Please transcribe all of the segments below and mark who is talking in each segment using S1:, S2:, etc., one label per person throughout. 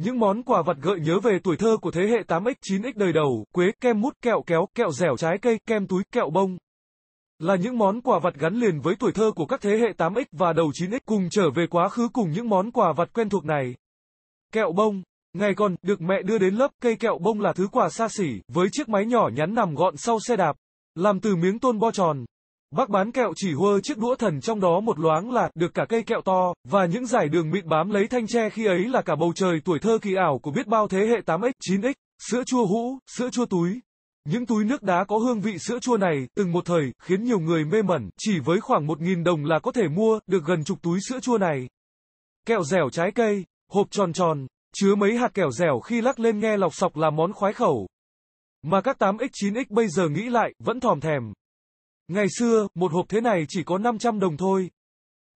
S1: Những món quà vặt gợi nhớ về tuổi thơ của thế hệ 8X 9X đời đầu, quế, kem mút, kẹo kéo, kẹo dẻo trái cây, kem túi, kẹo bông. Là những món quà vặt gắn liền với tuổi thơ của các thế hệ 8X và đầu 9X cùng trở về quá khứ cùng những món quà vặt quen thuộc này. Kẹo bông Ngày còn, được mẹ đưa đến lớp, cây kẹo bông là thứ quà xa xỉ, với chiếc máy nhỏ nhắn nằm gọn sau xe đạp, làm từ miếng tôn bo tròn. Bác bán kẹo chỉ hơ chiếc đũa thần trong đó một loáng là được cả cây kẹo to, và những giải đường mịn bám lấy thanh tre khi ấy là cả bầu trời tuổi thơ kỳ ảo của biết bao thế hệ 8x, 9x, sữa chua hũ, sữa chua túi. Những túi nước đá có hương vị sữa chua này, từng một thời, khiến nhiều người mê mẩn, chỉ với khoảng 1.000 đồng là có thể mua, được gần chục túi sữa chua này. Kẹo dẻo trái cây, hộp tròn tròn, chứa mấy hạt kẹo dẻo khi lắc lên nghe lọc sọc là món khoái khẩu. Mà các 8x9x bây giờ nghĩ lại, vẫn thòm thèm. Ngày xưa, một hộp thế này chỉ có 500 đồng thôi.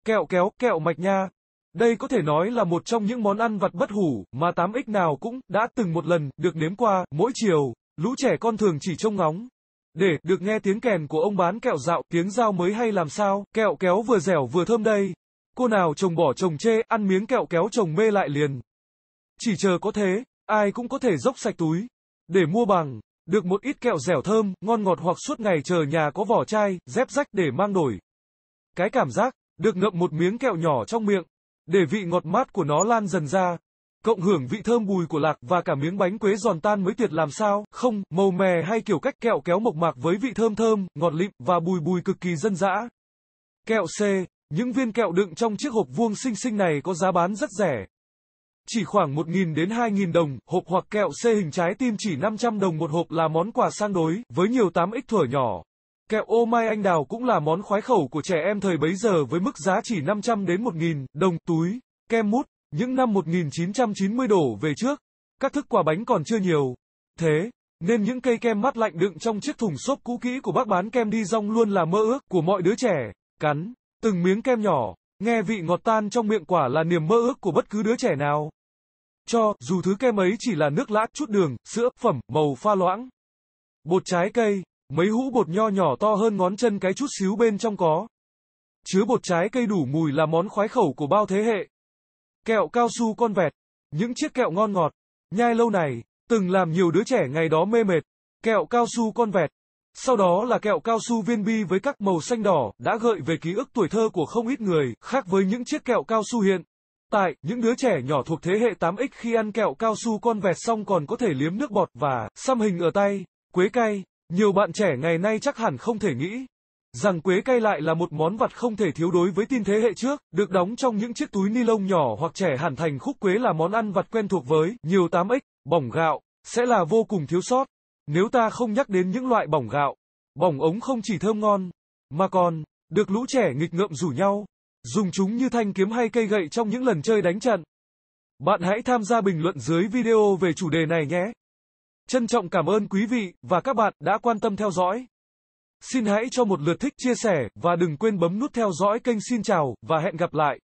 S1: Kẹo kéo, kẹo mạch nha. Đây có thể nói là một trong những món ăn vặt bất hủ mà 8X nào cũng đã từng một lần được nếm qua, mỗi chiều, lũ trẻ con thường chỉ trông ngóng. Để được nghe tiếng kèn của ông bán kẹo dạo, tiếng dao mới hay làm sao, kẹo kéo vừa dẻo vừa thơm đây. Cô nào chồng bỏ chồng chê, ăn miếng kẹo kéo chồng mê lại liền. Chỉ chờ có thế, ai cũng có thể dốc sạch túi. Để mua bằng, được một ít kẹo dẻo thơm, ngon ngọt hoặc suốt ngày chờ nhà có vỏ chai, dép rách để mang đổi. Cái cảm giác, được ngậm một miếng kẹo nhỏ trong miệng, để vị ngọt mát của nó lan dần ra. Cộng hưởng vị thơm bùi của lạc và cả miếng bánh quế giòn tan mới tuyệt làm sao, không, màu mè hay kiểu cách kẹo kéo mộc mạc với vị thơm thơm, ngọt lịm và bùi bùi cực kỳ dân dã. Kẹo C, những viên kẹo đựng trong chiếc hộp vuông xinh xinh này có giá bán rất rẻ chỉ khoảng 1.000 đến 2.000 đồng, hộp hoặc kẹo C hình trái tim chỉ 500 đồng một hộp là món quà sang đối, với nhiều 8x thửa nhỏ. Kẹo ô mai anh đào cũng là món khoái khẩu của trẻ em thời bấy giờ với mức giá chỉ 500 đến 1.000 đồng túi, kem mút, những năm 1990 đổ về trước, các thức quà bánh còn chưa nhiều. Thế, nên những cây kem mát lạnh đựng trong chiếc thùng xốp cũ kỹ của bác bán kem đi rong luôn là mơ ước của mọi đứa trẻ, cắn, từng miếng kem nhỏ, nghe vị ngọt tan trong miệng quả là niềm mơ ước của bất cứ đứa trẻ nào cho, dù thứ kem ấy chỉ là nước lã, chút đường, sữa, phẩm, màu pha loãng. Bột trái cây, mấy hũ bột nho nhỏ to hơn ngón chân cái chút xíu bên trong có. Chứa bột trái cây đủ mùi là món khoái khẩu của bao thế hệ. Kẹo cao su con vẹt, những chiếc kẹo ngon ngọt, nhai lâu này, từng làm nhiều đứa trẻ ngày đó mê mệt. Kẹo cao su con vẹt, sau đó là kẹo cao su viên bi với các màu xanh đỏ, đã gợi về ký ức tuổi thơ của không ít người, khác với những chiếc kẹo cao su hiện. Tại, những đứa trẻ nhỏ thuộc thế hệ 8X khi ăn kẹo cao su con vẹt xong còn có thể liếm nước bọt và xăm hình ở tay, quế cay. Nhiều bạn trẻ ngày nay chắc hẳn không thể nghĩ rằng quế cay lại là một món vặt không thể thiếu đối với tin thế hệ trước, được đóng trong những chiếc túi ni lông nhỏ hoặc trẻ hẳn thành khúc quế là món ăn vặt quen thuộc với nhiều 8X, bỏng gạo, sẽ là vô cùng thiếu sót. Nếu ta không nhắc đến những loại bỏng gạo, bỏng ống không chỉ thơm ngon, mà còn được lũ trẻ nghịch ngợm rủ nhau dùng chúng như thanh kiếm hay cây gậy trong những lần chơi đánh trận. Bạn hãy tham gia bình luận dưới video về chủ đề này nhé. Trân trọng cảm ơn quý vị và các bạn đã quan tâm theo dõi. Xin hãy cho một lượt thích chia sẻ và đừng quên bấm nút theo dõi kênh xin chào và hẹn gặp lại.